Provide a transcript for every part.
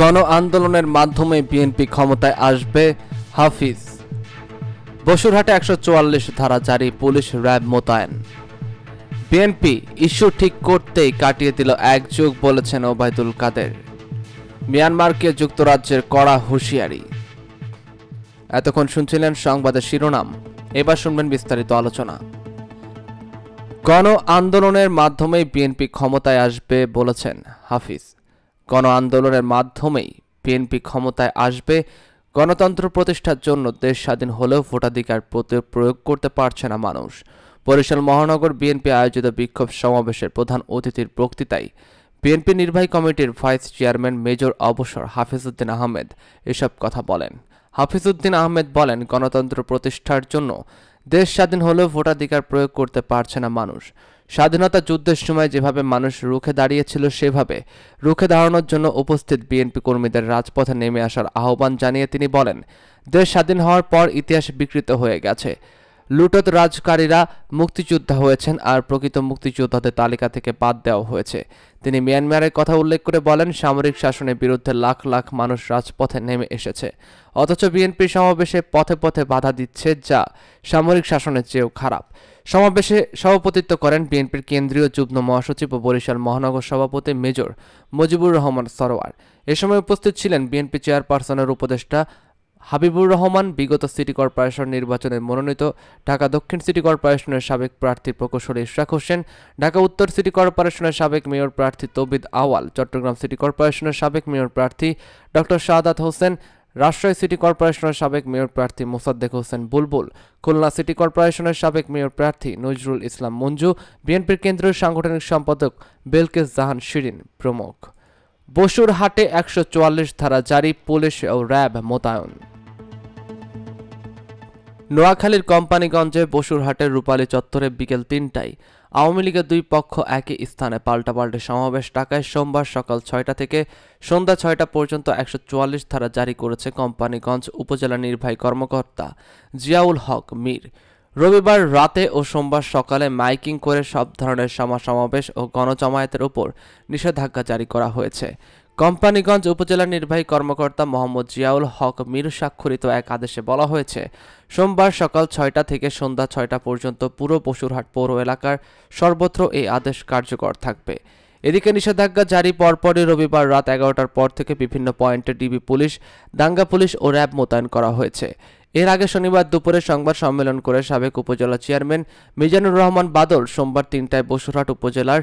গণ আন্দোলনের মাধ্যমে বিএনপি ক্ষমতায় আসবে হাফিজ বসুরহাটে একশো চুয়াল্লিশ ধারা জারি পুলিশ র্যাব মোতায়েন বিএনপি ইস্যু ঠিক করতেই কাটিয়ে দিল এক যুগ বলেছেন ওবায়দুল কাদের মিয়ানমারকে যুক্তরাজ্যের কড়া হুঁশিয়ারি এতক্ষণ শুনছিলেন সংবাদের শিরোনাম এবার শুনবেন বিস্তারিত আলোচনা গণ আন্দোলনের মাধ্যমে বিএনপি ক্ষমতায় আসবে বলেছেন হাফিজ গণ আন্দোলনের মাধ্যমেই বিএনপি ক্ষমতায় আসবে গণতন্ত্র প্রতিষ্ঠার জন্য দেশ স্বাধীন হলেও ভোটাধিকার প্রয়োগ করতে পারছে না মানুষ বরিশাল মহানগর বিএনপি আয়োজিত বিক্ষোভ সমাবেশের প্রধান অতিথির বক্তৃতায় বিএনপি নির্বাহী কমিটির ভাইস চেয়ারম্যান মেজর অবসর হাফিজউদ্দিন আহমেদ এসব কথা বলেন হাফিজউদ্দিন আহমেদ বলেন গণতন্ত্র প্রতিষ্ঠার জন্য দেশ স্বাধীন হলেও ভোটাধিকার প্রয়োগ করতে পারছে না মানুষ স্বাধীনতা যুদ্ধের সময় যেভাবে মানুষ রুখে দাঁড়িয়েছিল সেভাবে রুখে দাঁড়ানোর জন্য উপস্থিত বিএনপি কর্মীদের রাজপথে নেমে আসার আহ্বান জানিয়ে তিনি বলেন দেশ স্বাধীন হওয়ার পর ইতিহাস বিকৃত হয়ে গেছে লুটত রাজকারীরা মুক্তিযোদ্ধা হয়েছেন আর প্রকৃত মুক্তিযোদ্ধাদের তালিকা থেকে বাদ দেওয়া হয়েছে তিনি মিয়ানমারের কথা উল্লেখ করে বলেন সামরিক শাসনের বিরুদ্ধে লাখ লাখ মানুষ রাজপথে নেমে এসেছে অথচ বিএনপি সমাবেশে পথে পথে বাধা দিচ্ছে যা সামরিক শাসনের চেয়েও খারাপ সমাবেশে সভাপতিত্ব করেন বিএনপির কেন্দ্রীয় যুগ্ম মহাসচিব ও বরিশাল মহানগর সভাপতি মেজর মুজিবুর রহমান সরোয়ার এ সময় উপস্থিত ছিলেন বিএনপি চেয়ারপারসনের উপদেষ্টা হাবিবুর রহমান বিগত সিটি কর্পোরেশন নির্বাচনে মনোনীত ঢাকা দক্ষিণ সিটি কর্পোরেশনের সাবেক প্রার্থী প্রকৌশলী ইশরাক হোসেন ঢাকা উত্তর সিটি কর্পোরেশনের সাবেক মেয়র প্রার্থী তৌবিদ আওয়াল চট্টগ্রাম সিটি কর্পোরেশনের সাবেক মেয়র প্রার্থী ডক্টর শাহাদ হোসেন রাজশাহী সিটি কর্পোরেশনের সাবেক মেয়র প্রার্থী মোসাদ্দেক হোসেন বুলবুল খুলনা সিটি কর্পোরেশনের সাবেক মেয়র প্রার্থী নজরুল ইসলাম মঞ্জু বিএনপির কেন্দ্রীয় সাংগঠনিক সম্পাদক বেলকেস জাহান শিরিন প্রমুখ বসুর হাটে একশো ধারা জারি পুলিশ ও র্যাব মোতায়েন নোয়াখালীর কোম্পানিগঞ্জে বসুরহাটের রূপালী চত্বরে বিকেল তিনটায় আওয়ামী লীগের দুই পক্ষ একই স্থানে পাল্টাপাল্টি সমাবেশ টাকায় সোমবার সকাল ছয়টা থেকে সন্ধ্যা ছয়টা পর্যন্ত একশো চুয়াল্লিশ ধারা জারি করেছে কোম্পানিগঞ্জ উপজেলা নির্বাহী কর্মকর্তা জিয়াউল হক মীর রবিবার রাতে ও সোমবার সকালে মাইকিং করে সব ধরনের সমাবেশ ও গণজমায়েতের উপর নিষেধাজ্ঞা জারি করা হয়েছে কোম্পানিগঞ্জ উপজেলা নির্বাহী কর্মকর্তা মোহাম্মদ জিয়াউল হক মীর স্বাক্ষরিত এক আদেশে বলা হয়েছে সোমবার সকাল ছয়টা থেকে সন্ধ্যা ছয়টা পর্যন্ত পুরো পশুরহাট পৌর এলাকার সর্বত্র এই আদেশ কার্যকর থাকবে এদিকে নিষেধাজ্ঞা জারি পরপরই রবিবার রাত এগারোটার পর থেকে বিভিন্ন পয়েন্টে ডিবি পুলিশ দাঙ্গা পুলিশ ও র্যাব মোতায়েন করা হয়েছে এর আগে শনিবার দুপুরে সংবাদ সম্মেলন করে সাবেক উপজেলা চেয়ারম্যান মিজানুর রহমান বাদল সোমবার তিনটায় বসুরহাট উপজেলার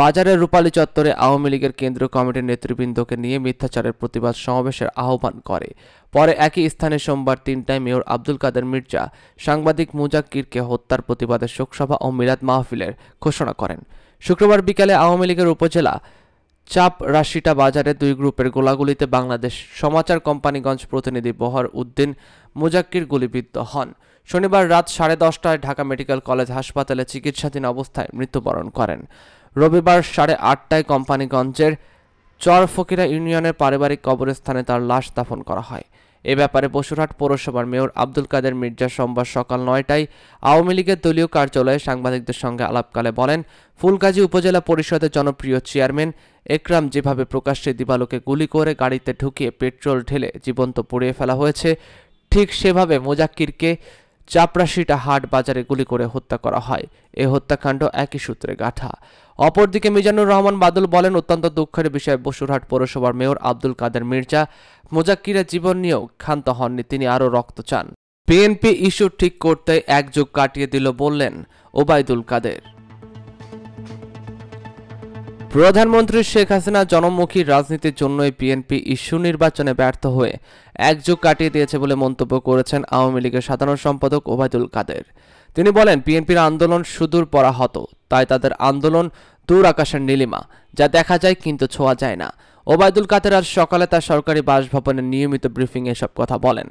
বাজারের রূপালী চত্বরে আওয়ামী লীগের কেন্দ্রীয় কমিটির নেতৃবৃন্দকে নিয়ে মিথ্যাচারের প্রতিবাদ সমাবেশের আহ্বান করে পরে একই স্থানে সোমবার তিনটায় মেয়র আব্দুল কাদের মির্জা সাংবাদিক মুজাক্কিরকে হত্যার প্রতিবাদে শোকসভা ও মিলাদ মাহফিলের ঘোষণা করেন শুক্রবার বিকালে আওয়ামী লীগের উপজেলা চাপ রাশিটা বাজারে দুই গ্রুপের গোলাগুলিতে বাংলাদেশ সমাচার কোম্পানিগঞ্জ প্রতিনিধি বহর উদ্দিন মুজাক্কির গুলিবিদ্ধ হন শনিবার রাত সাড়ে দশটায় ঢাকা মেডিকেল কলেজ হাসপাতালে চিকিৎসাধীন অবস্থায় মৃত্যুবরণ করেন রবিবার সাড়ে আটটায় কোম্পানিগঞ্জের চরফকিরা ইউনিয়নের পারিবারিক কবরস্থানে তার লাশ দাফন করা হয় এ ব্যাপারে বসুরহাট পৌরসভার মেয়র আব্দুল কাদের মির্জা সোমবার সকাল নয়টায় আওয়ামী লীগের দলীয় কার্যালয়ে সাংবাদিকদের সঙ্গে আলাপকালে বলেন ফুলগাজী উপজেলা পরিষদের জনপ্রিয় চেয়ারম্যান একরাম যেভাবে প্রকাশ্যে দিবালোকে গুলি করে গাড়িতে ঢুকিয়ে পেট্রোল ঢেলে জীবন্ত পুড়িয়ে ফেলা হয়েছে ঠিক সেভাবে মোজাক্কিরকে চাপরাশিটা হাট বাজারে গুলি করে হত্যা করা হয় এ হত্যাকাণ্ড একই সূত্রে গাঁথা অপরদিকে মিজানুর রহমান বাদল বলেন অত্যন্ত দুঃখের বিষয় বসুরহাট পৌরসভার মেয়র আব্দুল কাদের মির্জা মোজাক্কিরের জীবন নিয়েও ক্ষান্ত হননি তিনি আরও রক্ত চান বিএনপি ইস্যু ঠিক করতে একযোগ কাটিয়ে দিল বললেন ওবায়দুল কাদের প্রধানমন্ত্রী শেখ হাসিনা জনমুখী রাজনীতির জন্যই বিএনপি ইস্যু নির্বাচনে ব্যর্থ হয়ে একযোগ কাটিয়ে দিয়েছে বলে মন্তব্য করেছেন আওয়ামী লীগের সাধারণ সম্পাদক ওবায়দুল কাদের তিনি বলেন বিএনপির আন্দোলন সুদূর পরাহত তাই তাদের আন্দোলন দূর আকাশের নীলিমা যা দেখা যায় কিন্তু ছোঁয়া যায় না ওবায়দুল কাদের আজ সকালে তার সরকারি বাসভবনে নিয়মিত ব্রিফিংয়ে এসব কথা বলেন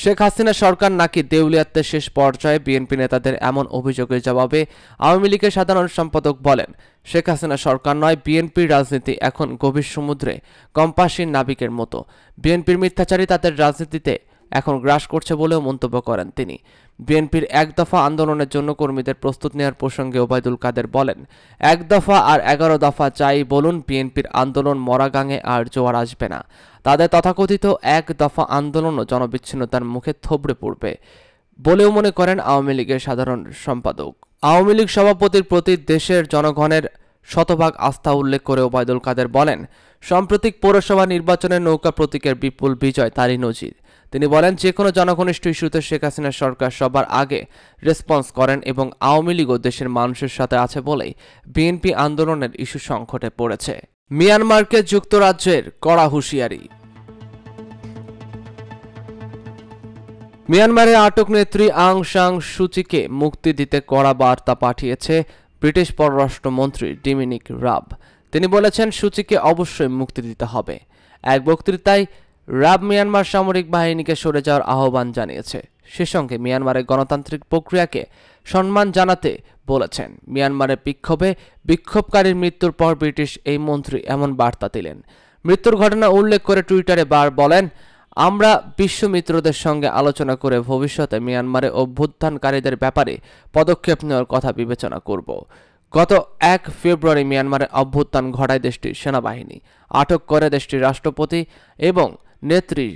শেখ হাসিনা সরকার নাকি দেউলিয়াত্মের শেষ পর্যায়ে বিএনপি নেতাদের এমন অভিযোগের জবাবে আওয়ামী লীগের সাধারণ সম্পাদক বলেন শেখ হাসিনা সরকার নয় বিএনপির রাজনীতি এখন গভীর সমুদ্রে কম্পাসীন নাবিকের মতো বিএনপির মিথ্যাচারী তাদের রাজনীতিতে এখন গ্রাস করছে বলেও মন্তব্য করেন তিনি বিএনপির এক দফা আন্দোলনের জন্য কর্মীদের প্রস্তুত নেওয়ার প্রসঙ্গে ওবায়দুল কাদের বলেন এক দফা আর এগারো দফা চাই বলুন বিএনপির আন্দোলন মরাগাঙে আর জোয়ার আসবে না তাদের তথাকথিত এক দফা আন্দোলনও জনবিচ্ছিন্নতার মুখে থবড়ে পড়বে বলেও মনে করেন আওয়ামী লীগের সাধারণ সম্পাদক আওয়ামী লীগ সভাপতির প্রতি দেশের জনগণের শতভাগ আস্থা উল্লেখ করে ওবায়দুল কাদের বলেন সাম্প্রতিক পৌরসভা নির্বাচনে নৌকা প্রতীকের বিপুল বিজয় তারই নজির তিনি বলেন যে কোনো জনঘনিষ্ঠ ইস্যুতে শেখ হাসিনা সরকার সবার আগে রেসপন্স করেন এবং আওয়ামী লীগও দেশের মানুষের সাথে আছে বলেই বিএনপি আন্দোলনের ইস্যু সংকটে পড়েছে মিয়ানমারকে যুক্তরাজ্যের কড়া হুঁশিয়ারি মিয়ানমারের আটক নেত্রী আং সাং সুচিকে মুক্তি দিতে কড়া বার্তা পাঠিয়েছে ব্রিটিশ পররাষ্ট্রমন্ত্রী ডিমিনিক রাব তিনি বলেছেন সুচিকে অবশ্যই মুক্তি দিতে হবে এক বক্তৃতায় রাব মিয়ানমার সামরিক বাহিনীকে সরে যাওয়ার আহ্বান জানিয়েছে সে সঙ্গে মিয়ানমারের গণতান্ত্রিক প্রক্রিয়াকে সম্মান জানাতে বলেছেন মিয়ানমারের বিক্ষোভে বিক্ষোভকারীর মৃত্যুর পর ব্রিটিশ এই মন্ত্রী এমন বার্তা দিলেন মৃত্যুর ঘটনা উল্লেখ করে টুইটারে বার বলেন আমরা বিশ্ব মিত্রদের সঙ্গে আলোচনা করে ভবিষ্যতে মিয়ানমারে অভ্যুত্থানকারীদের ব্যাপারে পদক্ষেপ নেওয়ার কথা বিবেচনা করব গত এক ফেব্রুয়ারি মিয়ানমারে অভ্যুত্থান ঘটায় দেশটির সেনাবাহিনী আটক করে দেশটির রাষ্ট্রপতি এবং নেত্রী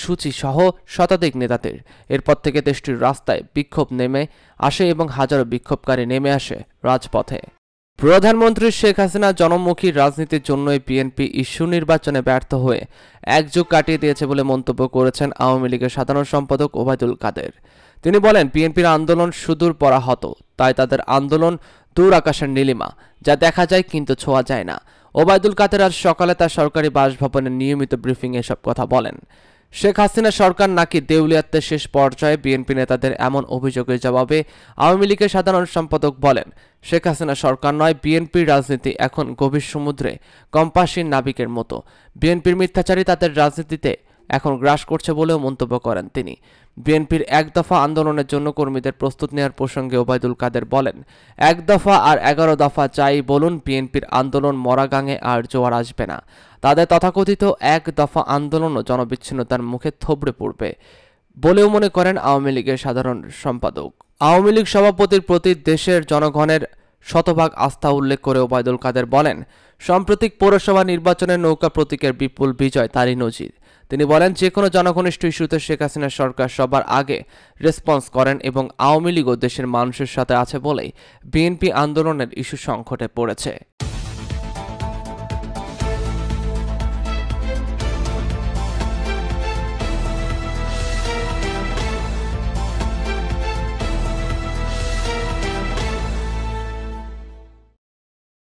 সূচি সহ শতাধিক নেতাদের এরপর থেকে দেশটির রাস্তায় বিক্ষোভ নেমে আসে এবং হাজারো বিক্ষোভকারী নেমে আসে রাজপথে প্রধানমন্ত্রী শেখ হাসিনা জনমুখী রাজনীতির জন্যই বিএনপি ইস্যু নির্বাচনে ব্যর্থ হয়ে একযুগ কাটিয়ে দিয়েছে বলে মন্তব্য করেছেন আওয়ামী লীগের সাধারণ সম্পাদক ওবায়দুল কাদের তিনি বলেন বিএনপির আন্দোলন সুদূর পরাহত তাই তাদের আন্দোলন দূর আকাশের নীলিমা যা দেখা যায় কিন্তু ছোঁয়া যায় না ওবায়দুল কাদের আজ সকালে তার সরকারি বাসভবনের নিয়মিত ব্রিফিংয়ে এসব কথা বলেন শেখ হাসিনা সরকার নাকি দেউলিয়াতের শেষ পর্যায়ে বিএনপি নেতাদের এমন অভিযোগের জবাবে আওয়ামী লীগের সাধারণ সম্পাদক বলেন শেখ হাসিনা সরকার নয় বিএনপির রাজনীতি এখন গভীর সমুদ্রে কম্পাসীন নাবিকের মতো বিএনপির মিথ্যাচারী তাদের রাজনীতিতে এখন গ্রাস করছে বলেও মন্তব্য করেন তিনি বিএনপির এক দফা আন্দোলনের জন্য কর্মীদের প্রস্তুত নেওয়ার প্রসঙ্গে ওবায়দুল কাদের বলেন এক দফা আর এগারো দফা চাই বলুন বিএনপির আন্দোলন মরাগাঙে আর জোয়ার আসবে না তাদের তথাকথিত এক দফা আন্দোলনও জনবিচ্ছিন্নতার মুখে থবড়ে পড়বে বলেও মনে করেন আওয়ামী লীগের সাধারণ সম্পাদক আওয়ামী লীগ সভাপতির প্রতি দেশের জনগণের শতভাগ আস্থা উল্লেখ করে ওবায়দুল কাদের বলেন সাম্প্রতিক পৌরসভা নির্বাচনে নৌকা প্রতীকের বিপুল বিজয় তারই নজির তিনি বলেন যে কোনো জনঘনিষ্ঠ ইস্যুতে শেখ হাসিনা সরকার সবার আগে রেসপন্স করেন এবং আওয়ামী লীগও দেশের মানুষের সাথে আছে বলেই বিএনপি আন্দোলনের ইস্যু সংকটে পড়েছে